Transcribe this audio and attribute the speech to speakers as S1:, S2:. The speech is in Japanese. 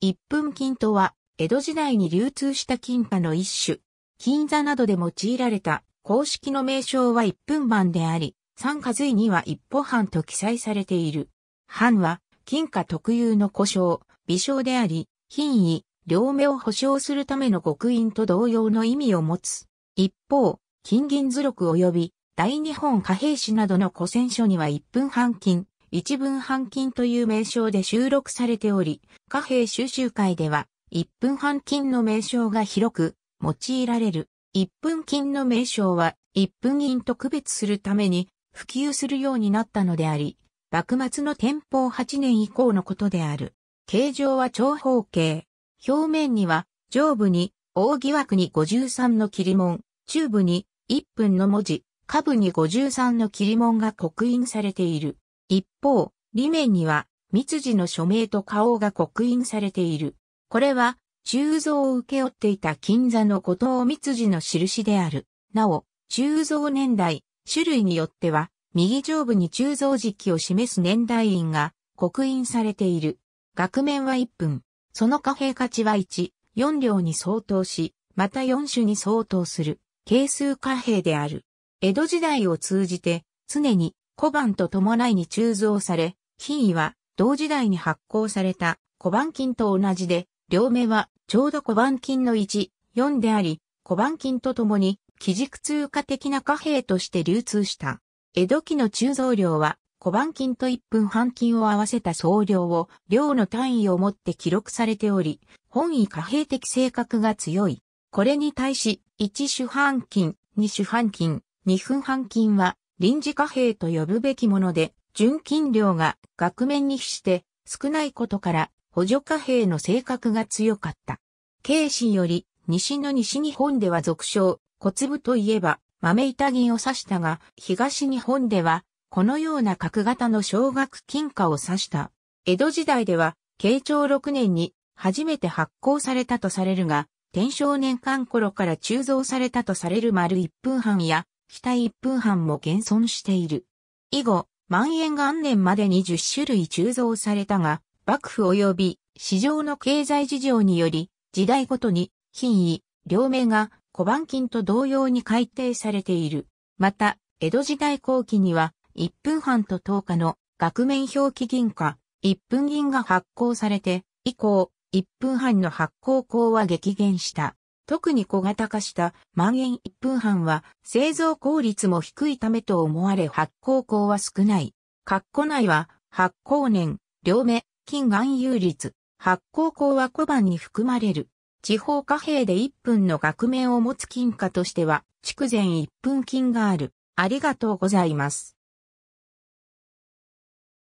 S1: 一分金とは、江戸時代に流通した金貨の一種。金座などで用いられた公式の名称は一分版であり、三家随には一歩版と記載されている。版は、金貨特有の故障、微小であり、品位、両目を保証するための極印と同様の意味を持つ。一方、金銀図録及び、大日本貨幣史などの古戦書には一分半金、一分半金という名称で収録されており、貨幣収集会では、一分半金の名称が広く用いられる。一分金の名称は、一分銀と区別するために普及するようになったのであり、幕末の天保8年以降のことである。形状は長方形。表面には、上部に、扇枠に53の切り門、中部に、1分の文字、下部に53の切り門が刻印されている。一方、裏面には、密辻の署名と顔が刻印されている。これは、鋳造を請け負っていた金座の後藤密辻の印である。なお、鋳造年代、種類によっては、右上部に鋳造時期を示す年代印が刻印されている。額面は1分。その貨幣価値は1、4両に相当し、また4種に相当する、係数貨幣である。江戸時代を通じて、常に小判と伴いに鋳造され、品位は同時代に発行された小判金と同じで、両目はちょうど小判金の1、4であり、小判金とともに基軸通貨的な貨幣として流通した。江戸期の鋳造量は小判金と1分半金を合わせた総量を量の単位をもって記録されており、本位貨幣的性格が強い。これに対し、1主半金、2主半金、2分半金は臨時貨幣と呼ぶべきもので、純金量が額面に比して少ないことから補助貨幣の性格が強かった。京氏より西の西日本では俗称、小粒といえば豆板銀を指したが、東日本ではこのような角型の小額金貨を指した。江戸時代では、慶長6年に初めて発行されたとされるが、天正年間頃から鋳造されたとされる丸一分半や期待1分半も現存している。以後、万延元年までに10種類鋳造されたが、幕府及び市場の経済事情により、時代ごとに、品位、両名が小判金と同様に改定されている。また、江戸時代後期には、1分半と10日の額面表記銀貨、1分銀が発行されて、以降、1分半の発行口は激減した。特に小型化した蔓延1分半は製造効率も低いためと思われ発酵孔は少ない。括弧内は発酵年、両目、近眼有率、発酵孔は小判に含まれる。地方貨幣で1分の額面を持つ金貨としては、筑前1分金がある。ありがとうございます。